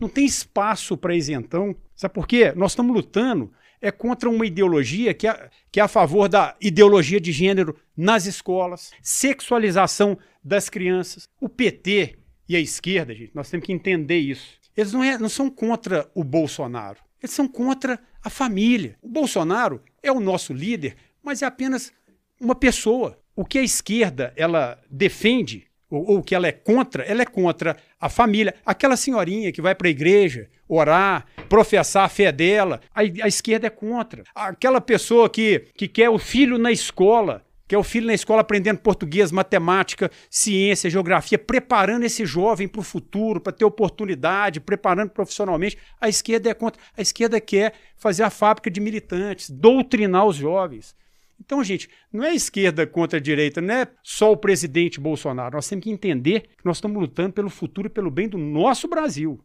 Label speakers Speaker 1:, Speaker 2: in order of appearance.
Speaker 1: Não tem espaço para isentão. Sabe por quê? Nós estamos lutando é contra uma ideologia que é, que é a favor da ideologia de gênero nas escolas, sexualização das crianças. O PT e a esquerda, gente, nós temos que entender isso. Eles não, é, não são contra o Bolsonaro, eles são contra a família. O Bolsonaro é o nosso líder, mas é apenas uma pessoa. O que a esquerda ela defende ou, ou que ela é contra, ela é contra a família. Aquela senhorinha que vai para a igreja orar, professar a fé dela, a, a esquerda é contra. Aquela pessoa que, que quer o filho na escola, quer o filho na escola aprendendo português, matemática, ciência, geografia, preparando esse jovem para o futuro, para ter oportunidade, preparando profissionalmente. A esquerda é contra. A esquerda quer fazer a fábrica de militantes, doutrinar os jovens. Então, gente, não é esquerda contra a direita, não é só o presidente Bolsonaro. Nós temos que entender que nós estamos lutando pelo futuro e pelo bem do nosso Brasil.